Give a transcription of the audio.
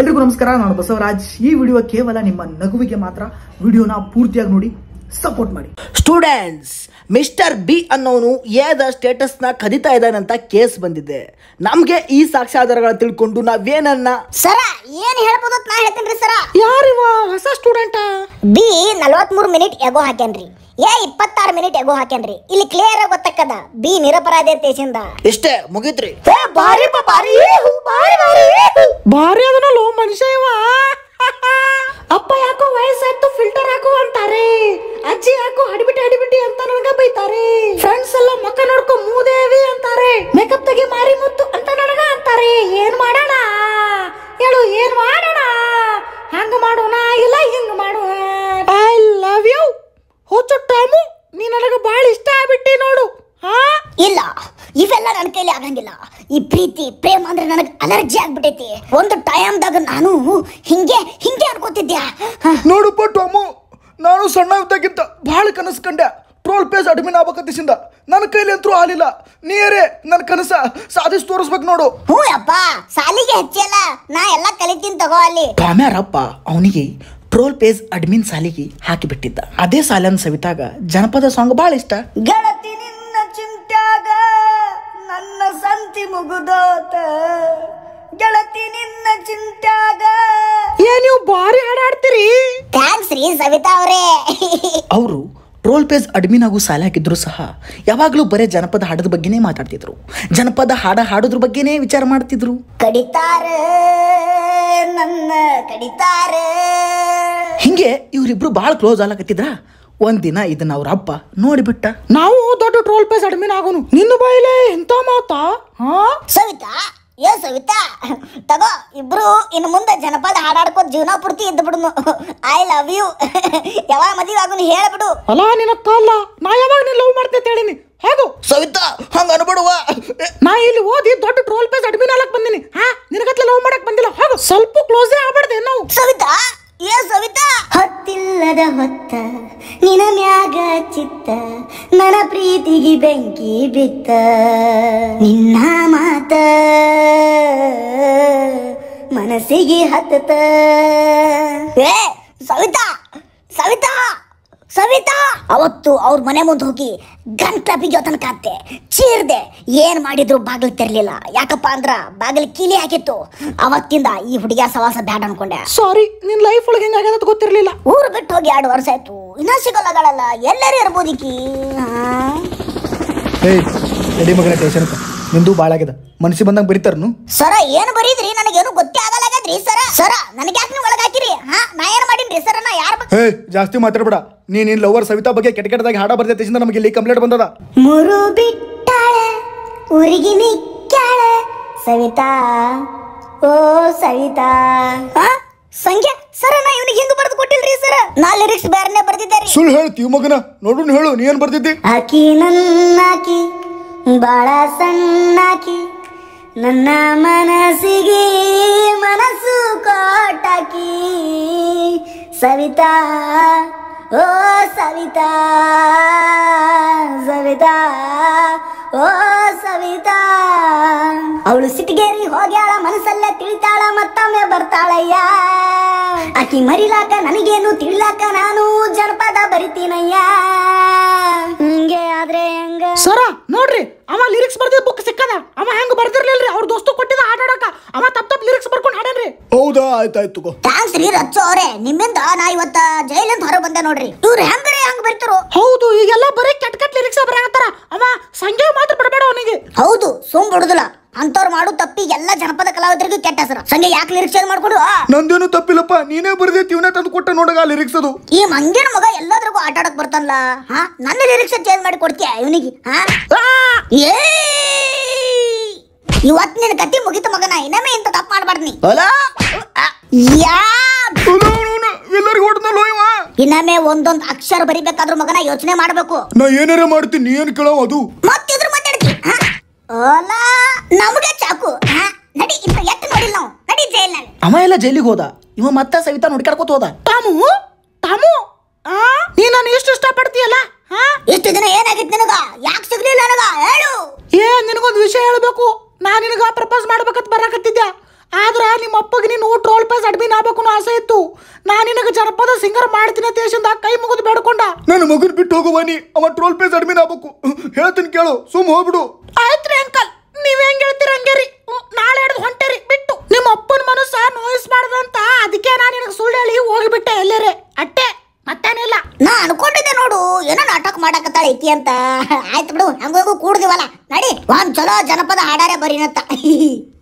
ಎಲ್ರಿಗೂ ನಮಸ್ಕಾರ ನಾನು ಬಸವರಾಜ್ ಈ ವಿಡಿಯೋ ಕೇವಲ ನಿಮ್ಮ ನಗುವಿಗೆ ಮಾತ್ರ ವಿಡಿಯೋನ ಪೂರ್ತಿಯಾಗಿ ನೋಡಿ ಸಪೋರ್ಟ್ ಮಾಡಿ ಸ್ಟೂಡೆಂಟ್ಸ್ ಮಿಸ್ಟರ್ ಬಿ ಅನ್ನೋನು ಏದ ನ ಕದಿತಾ ಇದ್ದಾನೆ ಅಂತ ಕೇಸ್ ಬಂದಿದೆ ನಮಗೆ ಈ ಸಾಕ್ಷ್ಯಾಧಾರಗಳ ತಿಳ್ಕೊಂಡು ನಾವೇನನ್ನ ಸರ ಏನ್ ಹೇಳ್ಬೋದು ನಾ ಹೇಳ್ತೇನ್ರಿ ಸರ ಯಾರಿವ ಹೊಸ ಸ್ಟೂಡೆಂಟ್ ಬಿ ನಲವತ್ಮೂರು ಮಿನಿಟ್ ಎಗೋ ಹಾಕ್ಯಾನ್ರಿ ಏ ಇಪ್ಪತ್ತಾರು ಮಿನಿಟ್ ಎಗೋ ಹಾಕ್ಯಾನ್ರಿ ಇಲ್ಲಿ ಕ್ಲಿಯರ್ ಆಗಿ ಗೊತ್ತಕ್ಕದ ಬಿ ನಿರಪರಾಧಿ ತೇಜಿಂದ ಇಷ್ಟೇ ಮುಗಿತ್ರಿ ಬಾರಿ ಬಾರಿ ಬಾರಿ ಬಾರಿ ಬಾರಿ ಲೋ ಮನುಷ್ಯ ಮುತ್ತಿಗೆ ಮಾರಿ ಮುತ್ತು ಅಂತ ನನಗ ಅಂತಾರೆ ಏನ್ ಮಾಡೋಣ ಹೇಳು ಏನ್ ಮಾಡೋಣ ಹಂಗ ಮಾಡೋಣ ಇಲ್ಲ ಹಿಂಗ ಮಾಡೋಣ ಐ ಲವ್ ಯು ಹೋಚು ನೀ ನನಗೆ ಭಾಳ ಇಷ್ಟ ಆಗ್ಬಿಟ್ಟಿ ನೋಡು ಹಾ ಇಲ್ಲ ಇವೆಲ್ಲ ನನ್ನ ಕೈಲಿ ಆಗಂಗಿಲ್ಲ ಈ ಪ್ರೀತಿ ಪ್ರೇಮ ಅಂದ್ರೆ ನನಗೆ ಅಲರ್ಜಿ ಆಗ್ಬಿಟ್ಟೈತಿ ಒಂದು ಟೈಮ್ದಾಗ ನಾನು ಹಿಂಗೆ ಹಿಂಗೆ ಅನ್ಕೋತಿದ್ಯಾ ನೋಡು ಪಟ್ಟು ನಾನು ಸಣ್ಣ ಬಹಳ ಕನಸು ಕಂಡೆ ಟ್ರೋಲ್ ಪೇಜ್ ಅಡ್ಮಿನ್ ಆಗ್ಬೇಕಂತಿಸಿಂದ ನನ್ನ ಕೈಲಿ ಅಂತೂ ಆಲಿಲ್ಲ ನೀರೇ ನನ್ನ ಕನಸ ಸಾಧಿಸಿ ತೋರಿಸ್ಬೇಕು ನೋಡು ಹ್ಞೂ ಅಪ್ಪ ಸಾಲಿಗೆ ಹೆಚ್ಚಲ್ಲ ನಾ ಎಲ್ಲ ಕಲಿತೀನಿ ತಗೋ ಅಲ್ಲಿ ಡ್ಯಾಮ್ಯಾರಪ್ಪ ಅವನಿಗೆ ಟ್ರೋಲ್ ಪೇಜ್ ಅಡ್ಮಿನ್ ಸಾಲಿಗೆ ಹಾಕಿಬಿಟ್ಟಿದ್ದ ಅದೇ ಸಾಲನ್ ಸವಿತಾಗ ಜನಪದ ಸಾಂಗ್ ಬಹಳ ಇಷ್ಟ ಗೆಳತಿ ನಿನ್ನ ಚಿಂತ್ಯಾಗ ನನ್ನ ಸಂತಿ ಮುಗುದೋತ ಗೆಳತಿ ನಿನ್ನ ಚಿಂತ್ಯಾಗ ಏ ನೀವು ಭಾರಿ ಹಾಡಾಡ್ತೀರಿ ಥ್ಯಾಂಕ್ಸ್ ರೀ ಸವಿತಾ ಅವರೇ ಅವರು ಟ್ರೋಲ್ ಪೇಜ್ ಅಡ್ಮಿನ್ ಆಗು ಸಾಲ ಹಾಕಿದ್ರು ಸಹ ಯಾವಾಗಲೂ ಬರೇ ಜನಪದ ಹಾಡದ ಬಗ್ಗೆನೇ ಮಾತಾಡ್ತಿದ್ರು ಜನಪದ ಹಾಡ ಹಾಡೋದ್ರ ಬಗ್ಗೆನೇ ವಿಚಾರ ಮಾಡ್ತಿದ್ರು ಕಡಿತಾರೆ ನನ್ನ ಹಿಂಗೆ ಇವರಿಬ್ರು ಭಾಳ ಕ್ಲೋಸ್ ಆಗ್ಲಕತ್ತಿದ್ರ ಒಂದಿನ ಇದನ್ನ ಅವ್ರ ಅಪ್ಪ ನೋಡಿಬಿಟ್ಟ ನಾವು ದೊಡ್ಡ ಟ್ರೋಲ್ ಪೇಜ್ ಅಡ್ಮಿನ್ ಆಗೋನು ನಿನ್ನ ಬಾಯಿಲೆ ಇಂಥ ಮಾತಾ ಹಾ ಸವಿತಾ ಏ ಸವಿತಾ ತಗೋ ಇಬ್ರು ಇನ್ನು ಮುಂದೆ ಜನಪದ ಹಾಡಾಡ್ಕೋತ ಜೀವನ ಪೂರ್ತಿ ಇದ್ದು ಬಿಡುನು ಐ ಲವ್ ಯು ಯಾವಾಗ ಮದುವೆ ಆಗುನು ಹೇಳ್ಬಿಡು ಅಲ್ಲ ನಿನ್ನ ಕಾಲ ನಾ ಯಾವಾಗ ನೀನು ಲವ್ ಮಾಡ್ತೇನೆ ಹೇಳಿನಿ ಹೌದು ಸವಿತಾ ಹಂಗ ಅನ್ಬಿಡುವ ನಾ ಇಲ್ಲಿ ಓದಿ ದೊಡ್ಡ ಟ್ರೋಲ್ ಪೇಸ್ ಅಡ್ಮಿನ್ ಆಲಕ್ ಬಂದಿನಿ ಹಾ ನಿನ್ನ ಬೆಂಕಿ ಬಿತ್ತ ನಿನ್ನ ಮಾತ ಮನಸ್ಸಿಗೆ ಹತ್ತತ ಏ ಸವಿತಾ ಸವಿತಾ ಸವಿತಾ ಅವತ್ತು ಅವ್ರ ಮನೆ ಮುಂದೆ ಹೋಗಿ ಗಂಟ್ಲ ಬಿಗಿಯೋ ತನಕ ಅತ್ತೆ ಚೀರ್ದೆ ಏನ್ ಮಾಡಿದ್ರು ಬಾಗಿಲು ತೆರಲಿಲ್ಲ ಯಾಕಪ್ಪ ಅಂದ್ರ ಬಾಗಿಲು ಕೀಲಿ ಹಾಕಿತ್ತು ಅವತ್ತಿಂದ ಈ ಹುಡುಗಿಯ ಸವಾಸ ಬ್ಯಾಡ್ ಅನ್ಕೊಂಡೆ ಸಾರಿ ನಿನ್ ಲೈಫ್ ಒಳಗೆ ಹೆಂಗಾಗ್ಯದ ಗೊತ್ತಿರ್ಲಿಲ್ಲ ಊರು ಬಿಟ್ಟು ಹೋಗಿ ಎರಡು ವರ್ಷ ಆಯ್ತು ಇನ್ನೂ ಸಿಗೋಲ್ಲಗಳಲ್ಲ ಎಲ್ಲರೂ ಇರ್ಬೋದಿಕ್ಕಿ ಏಯ್ ಎಡಿ ಮಗನ ಟೇಷನ್ ನಿಂದು ಭಾಳ ಆಗಿದೆ ಮನಸ್ಸಿಗೆ ಬಂದಂಗೆ ಬರೀತಾರನು ಸರ ಏನು ಬರೀದ್ರಿ ನನಗೇನು ಗೊತ್ತೇ ಆಗಲಾಗದ್ರಿ ಸರ ಸರ ನನಗೆ ಯಾಕೆ ನೀವು ಒಳಗಾಕಿರಿ ಹಾ ನಾ ಏನು ಮಾಡೀನಿ ಸರ ನಾ ಯಾರ ಜಾಸ್ತಿ ಮಾತಾಡ್ಬೇಡ ನೀ ನಿನ್ನ ಲವರ್ ಸವಿತಾ ಬಗ್ಗೆ ಕೆಟ್ಟ ಕೆಟ್ಟದಾಗ ಹಾಡ ಬರ್ದೈತೆ ನಮಗೆ ಇಲ್ಲಿ ಕಂಪ್ಲೇಂಟ್ ಬಂದದ ಮುರು ಬಿಟ್ಟಾಳ ಉರಿಗಿ ನಿಕ್ಕಾಳ ಸವಿತಾ ಓ ಸವಿತಾ ಹಾ ಸಂಖ್ಯಾ ಸರ ನಾ ಇವನಿಗೆ ಹೆಂಗ್ ಬರ್ದು ಕೊಟ್ಟಿಲ್ರಿ ಸರ್ ನಾ ಲಿರಿಕ್ಸ್ ಬ್ಯಾರನೆ ಬರ್ದಿದ್ದಾರೆ ಸುಳ್ಳು ಹೇಳ್ತೀವಿ ಮಗನ ನೋಡು ಹೇಳು ನೀ ಏನ್ ಬರ್ದಿದ್ದಿ ಆಕಿ ನನ್ನಾಕಿ ಬಾಳ ಸಣ್ಣಾಕಿ ನನ್ನ ಮನಸ್ಸಿಗೆ ಮನಸ್ಸು ಕಾಟಾಕಿ ಸವಿತಾ ಓ ಸವಿತಾ ಸವಿತಾ ಓ ಸವಿತಾ ಅವಳು ಸಿಟ್ಗೇರಿ ಹೋಗ್ಯಾಳ ಮನಸ್ಸಲ್ಲೇ ತಿಳಿತಾಳ ಮತ್ತೊಮ್ಮೆ ಬರ್ತಾಳಯ್ಯ ಅಕ್ಕಿ ಮರಿಲಾಕ ನನಗೇನು ತಿಳಿಲಾಕ ನಾನು ಜನಪದ ಬರಿತೀನಯ್ಯ ಹಿಂಗೆ ಆದ್ರೆ ಹೆಂಗ ಸರ ನೋಡ್ರಿ ಅವ ಲಿರಿಕ್ಸ್ ಬರ್ದಿದ ಬುಕ್ ಸಿಕ್ಕದ ಅವ ಹೆಂಗ್ ಬರ್ದಿರ್ಲಿಲ್ರಿ ಅವ್ರ ದೋಸ್ತು ಕೊಟ್ಟಿದ ಆಟ ಅವ ತಪ್ಪ ತಪ್ಪ ಲಿರಿಕ್ಸ್ ಬರ್ಕೊಂಡು ಆಡನ್ರಿ ಹೌದಾ ಆಯ್ತಾಯ್ತು ಥ್ಯಾಂಕ್ಸ್ ರೀ ರಚ್ಚು ನಿಮ್ಮಿಂದ ನಾ ಇವತ್ತ ಜೈಲಿಂದ ಹೊರ ಬಂದೆ ನೋಡ್ರಿ ಇವ್ರ ಹೆಂಗ್ರಿ ಹೆಂಗ್ ಬರ್ತಾರೋ ಹೌದು ಈಗೆಲ್ಲ ಬರೀ ಕೆಟ್ಟ ಕೆಟ್ಟ ಲಿರಿಕ್ಸ್ ಹಾಕ್ತಾರ ಅವ ಸಂಜೆ ಮಾತ್ರ ಬಿಡಬೇಡ ಅವನಿಗೆ ಹೌದು ಸುಮ್ ಬಿಡುದಿಲ್ಲ ಅಂತವ್ರು ಮಾಡು ತಪ್ಪಿ ಎಲ್ಲ ಜನಪದ ಕಲಾವಿದರಿಗೂ ಕೆಟ್ಟ ಹೆಸರು ಸಂಜೆ ಯಾಕೆ ಲಿರಿಕ್ಸ್ ಚೇಂಜ್ ಮಾಡ್ಕೊಡು ನಂದೇನು ತಪ್ಪಿಲ್ಲಪ್ಪ ನೀನೇ ಬರ್ದೆ ಇವನೇ ತಂದು ಕೊಟ್ಟ ನೋಡಗ ಲಿರಿಕ್ಸ್ ಈ ಮಂಗಿನ ಮಗ ಎಲ್ಲಾದ್ರಿಗೂ ಆಟ ಆಡಕ್ ಬರ್ತಾನಲ್ಲ ಹಾ ನನ್ನ ಲಿರಿಕ್ಸ್ ಚೇಂಜ್ ಮಾಡಿ ಕೊಡ್ತೀಯ ಇವನಿಗೆ ಹಾ ಏ ಇವತ್ತು ನಿನ್ನ ಮುಗಿತು ಮಗನ ಇನ್ನೊಮ್ಮೆ ಇಂತ ತಪ್ಪು ಮಾಡಬಾರ್ದು ಯಾ ಎಲ್ಲರಿಗೂ ಇವ ಇನ್ನೊಮ್ಮೆ ಒಂದೊಂದು ಅಕ್ಷರ ಬರಿಬೇಕಾದ್ರೂ ಮಗನ ಯೋಚನೆ ಮಾಡಬೇಕು ನಾ ಏನಾರ ಮಾಡ್ತೀನಿ ನೀ ಏನು ಕೇಳೋ ಅದು ಮತ್ತಿದ್ರು ಮಾತಾಡ್ತೀನಿ ಹಾ ಓಲಾ ನಮಗೆ ಚಾಕು ಹಾ, ನಡಿ ಇಂತ ಎತ್ತು ನೋಡಿಲ್ಲ ನಾವು ನಡಿ ಜೈಲ್ನಲ್ಲಿ ಅವ ಎಲ್ಲ ಜೈಲಿಗೆ ಹೋದ ಇವ ಮತ್ತೆ ಸವಿತಾ ನೋಡ್ಕಡ್ಕೋತ ಹೋದ ತಾಮು ತಾಮು ಆ ನೀ ನಾನು ಎಷ್ಟು ಇಷ್ಟಪಡ್ತೀಯಲ್ಲ ಹಾ ಇಷ್ಟು ದಿನ ಏನಾಗಿತ್ತು ನಿನಗ ಯಾಕೆ ಸಿಗ್ಲಿಲ್ಲ ನನಗ ಹೇಳು ಏ ನಿನಗೊಂದು ವಿಷಯ ಹೇಳ್ಬೇಕು ನಾನು ನಿನಗ ಪ್ರಪೋಸ್ ಮಾಡ್ಬೇಕಂತ ಬರಕತ್ತಿದ್ದೆ ಆದ್ರೆ ನಿಮ್ಮ ಅಪ್ಪಗೆ ನೀನು ಟ್ರೋಲ್ ಪೇಸ್ ಅಡ್ಮಿನ್ ಆಗ್ಬೇಕು ಆಸೆ ಇತ್ತು ನಾನು ನಿನಗೆ ಜನಪದ ಸಿಂಗರ್ ಮಾಡ್ತೀನಿ ದೇಶದಿಂದ ಕೈ ಮುಗಿದು ಬೇಡ್ಕೊಂಡ ನನ್ನ ಮಗನ್ ಬಿಟ್ಟು ಹೋಗುವ ನೀ ಅವ ಟ್ರೋಲ್ ಪೇಸ್ ಅಡ್ಮಿನ್ ಆಗ್ಬೇಕು ಹೇಳ್ತೀನಿ ಕೇಳು ಸುಮ್ ಹೋಗ್ಬಿಡು ಆಯ್ತ್ರಿ ಅಂಕಲ್ ನೀವ್ ಹೆಂಗ್ ಹೇಳ್ತೀರ ಹಂಗೇರಿ ನಾಳೆ ಹೊಂಟೆ ಹೊಂಟೇರಿ ಬಿಟ್ಟು ನಿಮ್ಮ ಅಪ್ಪನ ಮನಸ್ಸ ನೋಯಿಸ್ ಮಾಡ್ದಂತ ಅದಕ್ಕೆ ನಾನು ನಿನಗೆ ಸುಳ್ಳು ಹೇಳಿ ಹೋಗಿಬಿಟ್ಟೆ ಎಲ್ಲರೇ ಅಟ್ಟೆ ಮತ್ತೇನಿಲ್ಲ ನಾ ಅನ್ಕೊಂಡಿದ್ದೆ ನೋಡು ಏನೋ ನಾಟಕ ಮಾಡಾಕತ್ತಾಳ ಐತಿ ಅಂತ ಆಯ್ತು ಬಿಡು ಹಂಗೂ ಕೂಡ್ದಿವಲ್ಲ ನಡಿ ಒಂದ್ ಚಲೋ ಜನಪದ ಹಾಡಾರೆ ಬರೀನತ್ತ